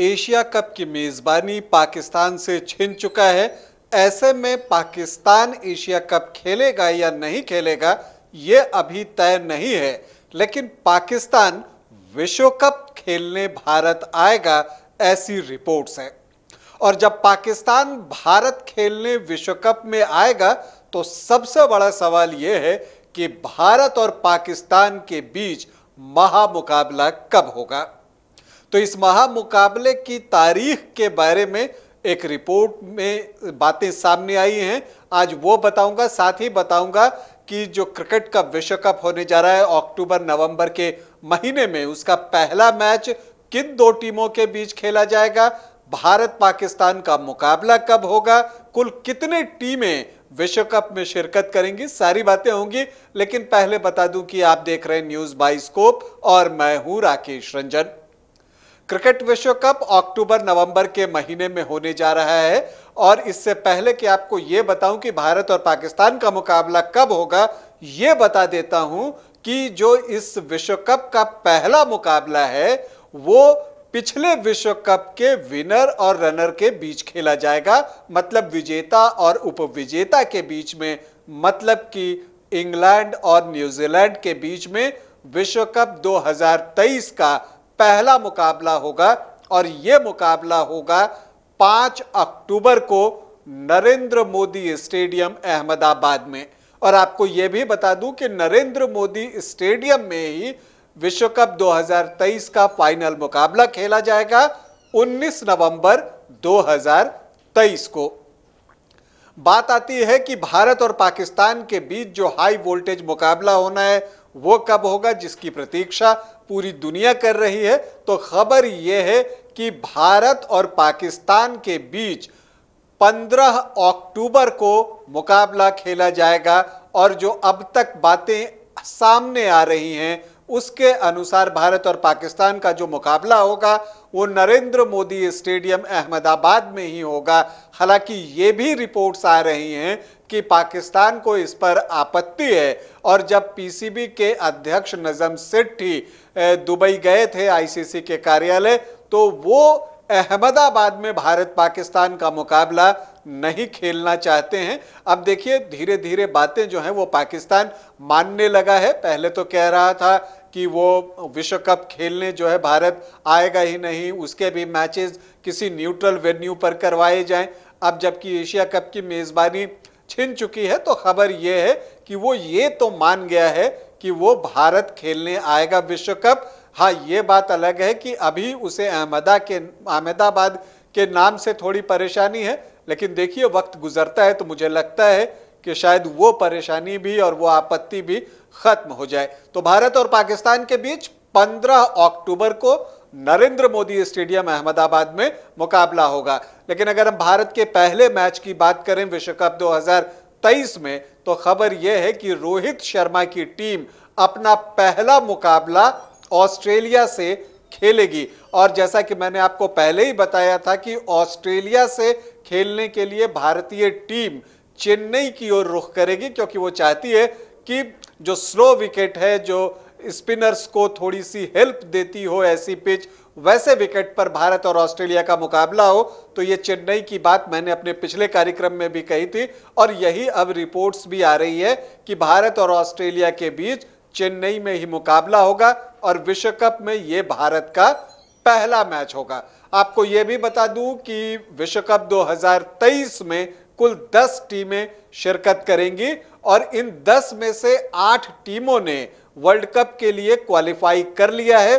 Asia cup की मेजबानी पाकिस्तान से छिन चुका है ऐसे में पाकिस्तान एशिया कप खेलेगा या नहीं खेलेगा ये अभी तय नहीं है लेकिन पाकिस्तान विश्व कप खेलने भारत आएगा ऐसी रिपोर्ट्स है और जब पाकिस्तान भारत खेलने विश्व कप में आएगा तो सबसे बड़ा सवाल यह है कि भारत और पाकिस्तान के बीच महामुकाबला कब होगा तो इस महामुकाबले की तारीख के बारे में एक रिपोर्ट में बातें सामने आई हैं आज वो बताऊंगा साथ ही बताऊंगा कि जो क्रिकेट का विश्व कप होने जा रहा है अक्टूबर नवंबर के महीने में उसका पहला मैच किन दो टीमों के बीच खेला जाएगा भारत पाकिस्तान का मुकाबला कब होगा कुल कितने टीमें विश्व कप में शिरकत करेंगी सारी बातें होंगी लेकिन पहले बता दूं कि आप देख रहे हैं न्यूज़ बाई स्कोप और मैं हूं राकेश रंजन क्रिकेट विश्व कप अक्टूबर नवंबर के महीने में होने जा रहा है और इससे पहले कि आपको ये बताऊं कि भारत और पाकिस्तान का मुकाबला कब होगा ये बता देता हूं कि जो इस विश्व कप का पहला मुकाबला है वो पिछले विश्व कप के विनर और रनर के बीच खेला जाएगा मतलब विजेता और उपविजेता के बीच में मतलब कि इंग्लैंड और न्यूजीलैंड के बीच में विश्व कप 2023 का पहला मुकाबला होगा और यह मुकाबला होगा पांच अक्टूबर को नरेंद्र मोदी स्टेडियम अहमदाबाद में और आपको यह भी बता दूं कि नरेंद्र मोदी स्टेडियम में ही विश्व कप 2023 का फाइनल मुकाबला खेला जाएगा 19 नवंबर 2023 को बात आती है कि भारत और पाकिस्तान के बीच जो हाई वोल्टेज मुकाबला होना है वो कब होगा जिसकी प्रतीक्षा पूरी दुनिया कर रही है तो खबर यह है कि भारत और पाकिस्तान के बीच 15 अक्टूबर को मुकाबला खेला जाएगा और जो अब तक बातें सामने आ रही हैं उसके अनुसार भारत और पाकिस्तान का जो मुकाबला होगा वो नरेंद्र मोदी स्टेडियम अहमदाबाद में ही होगा हालांकि ये भी रिपोर्ट्स आ रही हैं कि पाकिस्तान को इस पर आपत्ति है और जब पीसीबी के अध्यक्ष नजम सेट्ठी दुबई गए थे आईसीसी के कार्यालय तो वो अहमदाबाद में भारत पाकिस्तान का मुकाबला नहीं खेलना चाहते हैं अब देखिए धीरे धीरे बातें जो हैं वो पाकिस्तान मानने लगा है पहले तो कह रहा था कि वो विश्व कप खेलने जो है भारत आएगा ही नहीं उसके भी मैचेस किसी न्यूट्रल वेन्यू पर करवाए जाएं अब जबकि एशिया कप की मेज़बानी छिन चुकी है तो खबर ये है कि वो ये तो मान गया है कि वो भारत खेलने आएगा विश्व कप हाँ ये बात अलग है कि अभी उसे अहमदा के अहमदाबाद के नाम से थोड़ी परेशानी है लेकिन देखिए वक्त गुजरता है तो मुझे लगता है कि शायद वो परेशानी भी और वो आपत्ति भी खत्म हो जाए तो भारत और पाकिस्तान के बीच 15 अक्टूबर को नरेंद्र मोदी स्टेडियम अहमदाबाद में मुकाबला होगा लेकिन अगर हम भारत के पहले मैच की बात करें विश्व कप 2023 में तो खबर यह है कि रोहित शर्मा की टीम अपना पहला मुकाबला ऑस्ट्रेलिया से खेलेगी और जैसा कि मैंने आपको पहले ही बताया था कि ऑस्ट्रेलिया से खेलने के लिए भारतीय टीम चेन्नई की ओर रुख करेगी क्योंकि वो चाहती है कि जो स्लो विकेट है जो स्पिनर्स को थोड़ी सी हेल्प देती हो ऐसी पिच वैसे विकेट पर भारत और ऑस्ट्रेलिया का मुकाबला हो तो ये चेन्नई की बात मैंने अपने पिछले कार्यक्रम में भी कही थी और यही अब रिपोर्ट्स भी आ रही है कि भारत और ऑस्ट्रेलिया के बीच चेन्नई में ही मुकाबला होगा और विश्व कप में ये भारत का पहला मैच होगा आपको ये भी बता दूं कि विश्व कप 2023 में कुल 10 टीमें शिरकत करेंगी और इन 10 में से 8 टीमों ने वर्ल्ड कप के लिए क्वालिफाई कर लिया है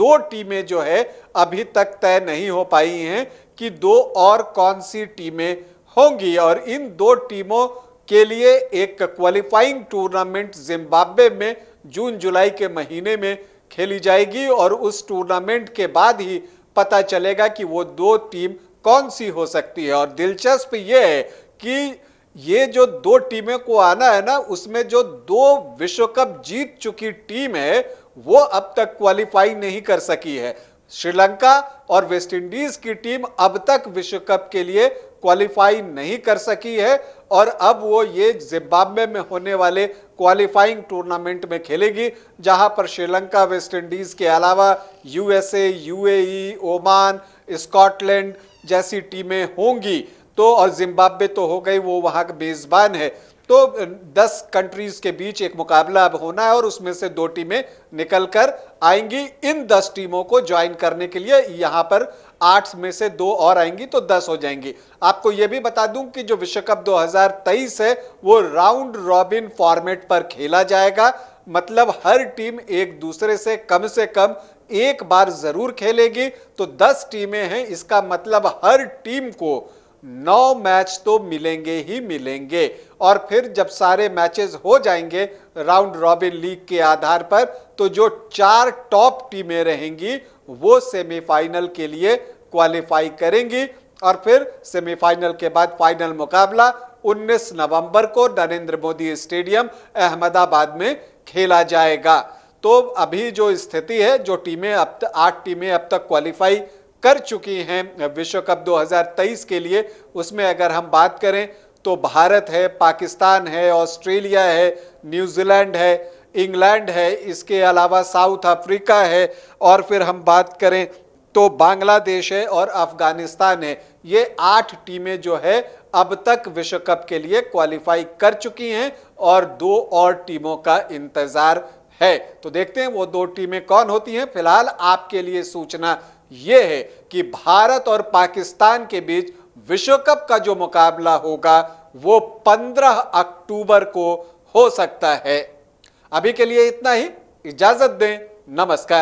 दो टीमें जो है अभी तक तय नहीं हो पाई हैं कि दो और कौन सी टीमें होंगी और इन दो टीमों के लिए एक क्वालिफाइंग टूर्नामेंट जिम्बाब्वे में जून जुलाई के महीने में खेली जाएगी और उस टूर्नामेंट के बाद ही पता चलेगा कि वो दो टीम कौन सी हो सकती है और दिलचस्प ये है कि ये जो दो टीमें को आना है ना उसमें जो दो विश्व कप जीत चुकी टीम है वो अब तक क्वालिफाई नहीं कर सकी है श्रीलंका और वेस्टइंडीज की टीम अब तक विश्व कप के लिए क्वालिफाई नहीं कर सकी है और अब वो ये जिम्बाब्वे में होने वाले क्वालिफाइंग टूर्नामेंट में खेलेगी जहां पर श्रीलंका वेस्टइंडीज के अलावा USA UAE e, Oman Scotland जैसी टीमें होंगी तो और जिम्बाब्वे तो हो गई वो वहाँ का मेज़बान है तो 10 कंट्रीज के बीच एक मुकाबला अब होना है और उसमें से दो टीमें निकलकर आएंगी इन 10 टीमों को ज्वाइन करने के लिए यहां पर आठ में से दो और आएंगी तो 10 हो जाएंगी आपको यह भी बता दूं कि जो विश्व कप 2023 है वो राउंड रॉबिन फॉर्मेट पर खेला जाएगा मतलब हर टीम एक दूसरे से कम से कम एक बार जरूर खेलेगी तो 10 टीमें हैं इसका मतलब हर टीम को नौ मैच तो मिलेंगे ही मिलेंगे और फिर जब सारे मैचेस हो जाएंगे राउंड रॉबिन लीग के आधार पर तो जो चार टॉप टीमें रहेंगी वो सेमीफाइनल के लिए क्वालिफाई करेंगी और फिर सेमीफाइनल के बाद फाइनल मुकाबला 19 नवंबर को नरेंद्र मोदी स्टेडियम अहमदाबाद में खेला जाएगा तो अभी जो स्थिति है जो टीमें अब तक आठ टीमें अब तक क्वालिफाई कर चुकी हैं विश्व कप 2023 के लिए उसमें अगर हम बात करें तो भारत है पाकिस्तान है ऑस्ट्रेलिया है न्यूजीलैंड है इंग्लैंड है इसके अलावा साउथ अफ्रीका है और फिर हम बात करें तो बांग्लादेश है और अफगानिस्तान है ये आठ टीमें जो है अब तक विश्व कप के लिए क्वालिफाई कर चुकी हैं और दो और टीमों का इंतजार है तो देखते हैं वो दो टीमें कौन होती हैं फिलहाल आपके लिए सूचना ये है कि भारत और पाकिस्तान के बीच विश्व कप का जो मुकाबला होगा वो 15 अक्टूबर को हो सकता है अभी के लिए इतना ही इजाजत दें नमस्कार